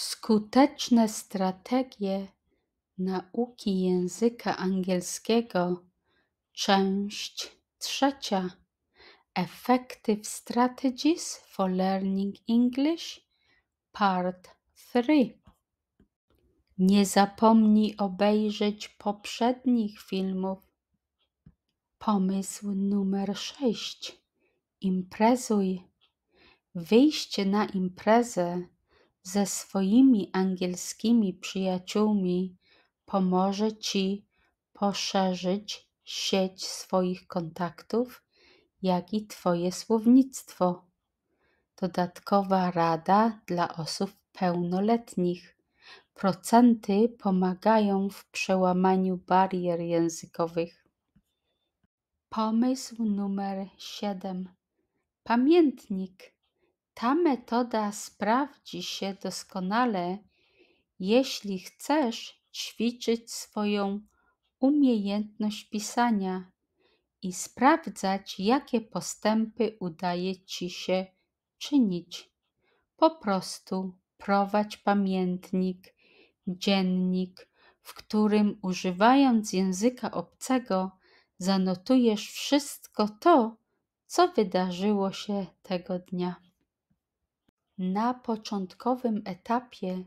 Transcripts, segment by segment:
Skuteczne strategie nauki języka angielskiego, część trzecia. Effective Strategies for Learning English, part 3. Nie zapomnij obejrzeć poprzednich filmów. Pomysł numer 6. Imprezuj. Wyjście na imprezę ze swoimi angielskimi przyjaciółmi pomoże Ci poszerzyć sieć swoich kontaktów, jak i Twoje słownictwo. Dodatkowa rada dla osób pełnoletnich. Procenty pomagają w przełamaniu barier językowych. Pomysł numer 7. Pamiętnik ta metoda sprawdzi się doskonale, jeśli chcesz ćwiczyć swoją umiejętność pisania i sprawdzać, jakie postępy udaje ci się czynić. Po prostu prowadź pamiętnik, dziennik, w którym używając języka obcego zanotujesz wszystko to, co wydarzyło się tego dnia. Na początkowym etapie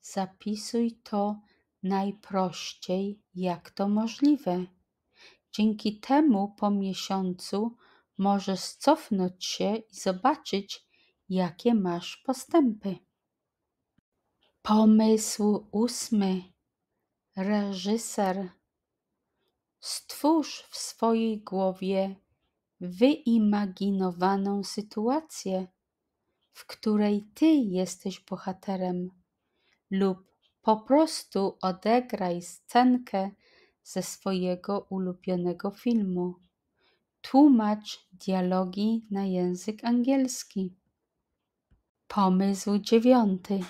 zapisuj to najprościej, jak to możliwe. Dzięki temu po miesiącu możesz cofnąć się i zobaczyć, jakie masz postępy. Pomysł ósmy. Reżyser. Stwórz w swojej głowie wyimaginowaną sytuację, w której ty jesteś bohaterem, lub po prostu odegraj scenkę ze swojego ulubionego filmu. Tłumacz dialogi na język angielski. Pomysł dziewiąty.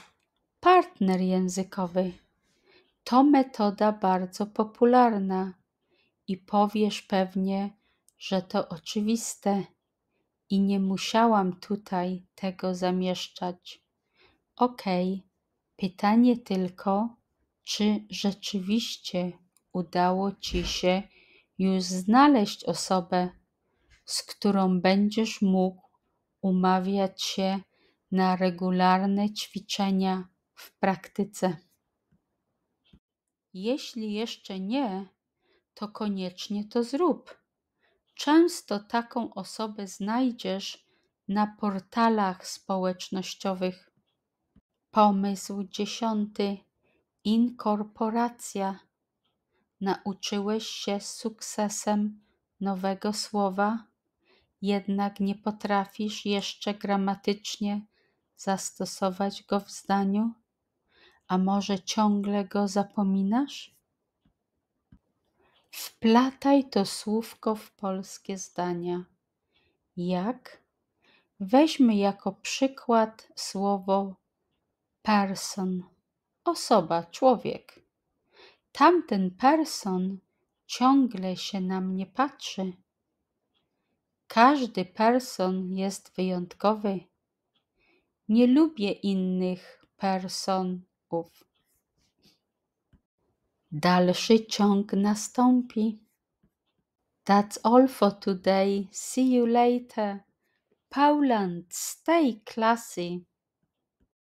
Partner językowy. To metoda bardzo popularna i powiesz pewnie, że to oczywiste i nie musiałam tutaj tego zamieszczać. Okej, okay. pytanie tylko, czy rzeczywiście udało ci się już znaleźć osobę, z którą będziesz mógł umawiać się na regularne ćwiczenia w praktyce. Jeśli jeszcze nie, to koniecznie to zrób. Często taką osobę znajdziesz na portalach społecznościowych. Pomysł dziesiąty. Inkorporacja. Nauczyłeś się sukcesem nowego słowa, jednak nie potrafisz jeszcze gramatycznie zastosować go w zdaniu, a może ciągle go zapominasz? Wplataj to słówko w polskie zdania. Jak? Weźmy jako przykład słowo person, osoba, człowiek. Tamten person ciągle się na mnie patrzy. Każdy person jest wyjątkowy. Nie lubię innych personów. Dalszy ciąg nastąpi. That's all for today. See you later. Poland, stay classy.